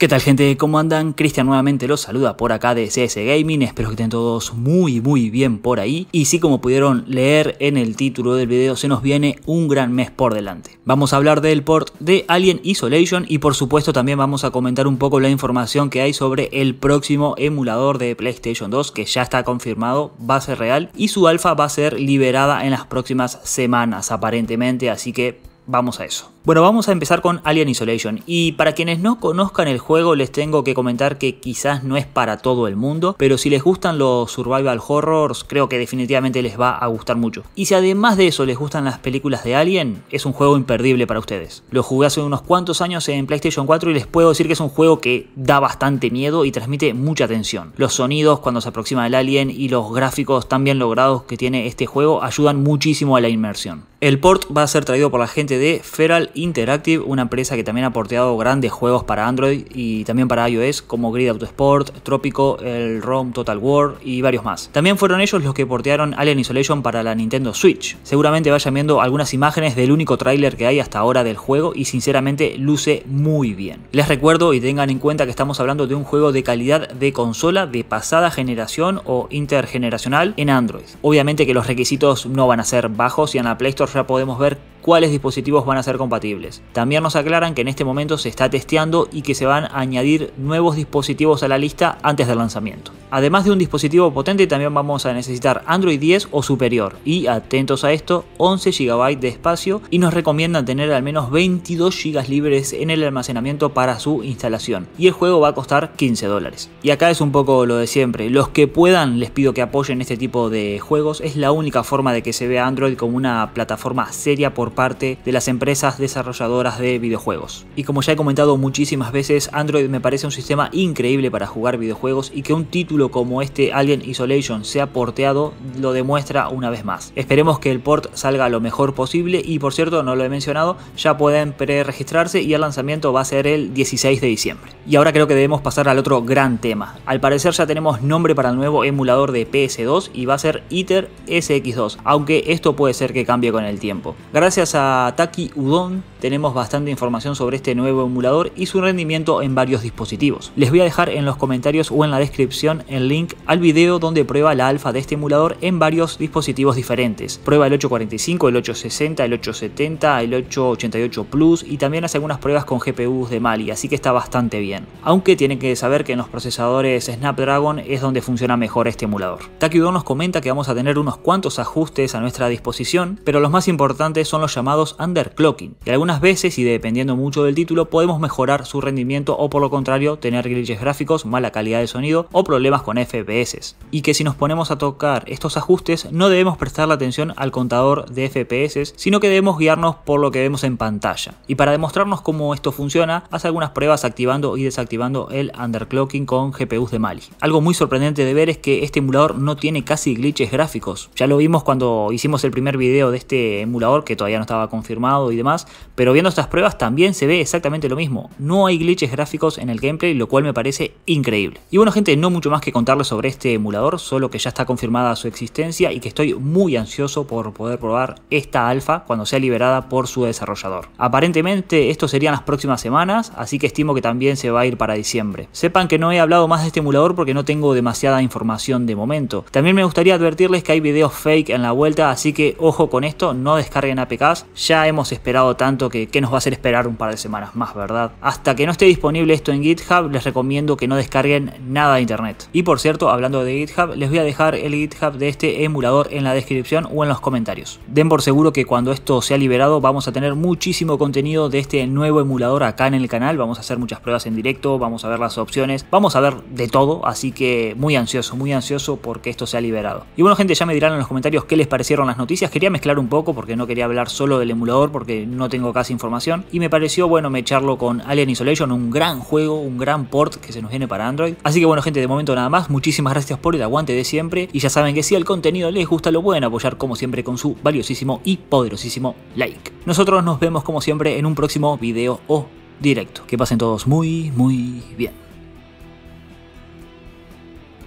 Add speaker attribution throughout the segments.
Speaker 1: ¿Qué tal gente? ¿Cómo andan? Cristian nuevamente los saluda por acá de CS Gaming, espero que estén todos muy muy bien por ahí y sí como pudieron leer en el título del video se nos viene un gran mes por delante. Vamos a hablar del port de Alien Isolation y por supuesto también vamos a comentar un poco la información que hay sobre el próximo emulador de PlayStation 2 que ya está confirmado, va a ser real y su alfa va a ser liberada en las próximas semanas aparentemente así que vamos a eso. Bueno, vamos a empezar con Alien Isolation. Y para quienes no conozcan el juego, les tengo que comentar que quizás no es para todo el mundo, pero si les gustan los survival horrors, creo que definitivamente les va a gustar mucho. Y si además de eso les gustan las películas de Alien, es un juego imperdible para ustedes. Lo jugué hace unos cuantos años en PlayStation 4 y les puedo decir que es un juego que da bastante miedo y transmite mucha tensión. Los sonidos cuando se aproxima el alien y los gráficos tan bien logrados que tiene este juego ayudan muchísimo a la inmersión. El port va a ser traído por la gente de Feral Interactive, una empresa que también ha porteado grandes juegos para Android y también para iOS como Grid Sport, Tropico, el ROM Total War y varios más. También fueron ellos los que portearon Alien Isolation para la Nintendo Switch. Seguramente vayan viendo algunas imágenes del único tráiler que hay hasta ahora del juego y sinceramente luce muy bien. Les recuerdo y tengan en cuenta que estamos hablando de un juego de calidad de consola de pasada generación o intergeneracional en Android. Obviamente que los requisitos no van a ser bajos y en la Play Store ya podemos ver cuáles dispositivos van a ser compatibles también nos aclaran que en este momento se está testeando y que se van a añadir nuevos dispositivos a la lista antes del lanzamiento. Además de un dispositivo potente también vamos a necesitar Android 10 o superior y atentos a esto 11 GB de espacio y nos recomiendan tener al menos 22 GB libres en el almacenamiento para su instalación y el juego va a costar 15 dólares. Y acá es un poco lo de siempre, los que puedan les pido que apoyen este tipo de juegos, es la única forma de que se vea Android como una plataforma seria por parte de las empresas de desarrolladoras de videojuegos. Y como ya he comentado muchísimas veces, Android me parece un sistema increíble para jugar videojuegos y que un título como este Alien Isolation sea porteado lo demuestra una vez más. Esperemos que el port salga lo mejor posible y por cierto, no lo he mencionado, ya pueden pre-registrarse y el lanzamiento va a ser el 16 de diciembre. Y ahora creo que debemos pasar al otro gran tema. Al parecer ya tenemos nombre para el nuevo emulador de PS2 y va a ser ITER SX2, aunque esto puede ser que cambie con el tiempo. Gracias a Taki Udon tenemos bastante información sobre este nuevo emulador y su rendimiento en varios dispositivos. Les voy a dejar en los comentarios o en la descripción el link al video donde prueba la alfa de este emulador en varios dispositivos diferentes. Prueba el 845, el 860, el 870, el 888 Plus y también hace algunas pruebas con GPUs de Mali, así que está bastante bien. Aunque tienen que saber que en los procesadores Snapdragon es donde funciona mejor este emulador. Takiudon nos comenta que vamos a tener unos cuantos ajustes a nuestra disposición, pero los más importantes son los llamados underclocking, algunas veces, y dependiendo mucho del título, podemos mejorar su rendimiento o por lo contrario tener glitches gráficos, mala calidad de sonido o problemas con FPS. Y que si nos ponemos a tocar estos ajustes no debemos prestar la atención al contador de FPS, sino que debemos guiarnos por lo que vemos en pantalla. Y para demostrarnos cómo esto funciona, hace algunas pruebas activando y desactivando el underclocking con GPUs de Mali. Algo muy sorprendente de ver es que este emulador no tiene casi glitches gráficos. Ya lo vimos cuando hicimos el primer video de este emulador que todavía no estaba confirmado y demás, pero viendo estas pruebas también se ve exactamente lo mismo. No hay glitches gráficos en el gameplay, lo cual me parece increíble. Y bueno gente, no mucho más que contarles sobre este emulador, solo que ya está confirmada su existencia y que estoy muy ansioso por poder probar esta alfa cuando sea liberada por su desarrollador. Aparentemente esto sería en las próximas semanas, así que estimo que también se va a ir para diciembre. Sepan que no he hablado más de este emulador porque no tengo demasiada información de momento. También me gustaría advertirles que hay videos fake en la vuelta, así que ojo con esto, no descarguen APKs, ya hemos esperado tanto tanto que qué nos va a hacer esperar un par de semanas más, ¿verdad? Hasta que no esté disponible esto en GitHub, les recomiendo que no descarguen nada de internet. Y por cierto, hablando de GitHub, les voy a dejar el GitHub de este emulador en la descripción o en los comentarios. Den por seguro que cuando esto sea liberado vamos a tener muchísimo contenido de este nuevo emulador acá en el canal, vamos a hacer muchas pruebas en directo, vamos a ver las opciones, vamos a ver de todo, así que muy ansioso, muy ansioso porque esto se ha liberado. Y bueno gente, ya me dirán en los comentarios qué les parecieron las noticias, quería mezclar un poco porque no quería hablar solo del emulador porque no tenía tengo casi información. Y me pareció bueno me echarlo con Alien Isolation, un gran juego, un gran port que se nos viene para Android. Así que bueno gente, de momento nada más, muchísimas gracias por el aguante de siempre. Y ya saben que si el contenido les gusta lo pueden apoyar como siempre con su valiosísimo y poderosísimo like. Nosotros nos vemos como siempre en un próximo video o directo. Que pasen todos muy, muy bien.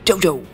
Speaker 1: Chau, chau.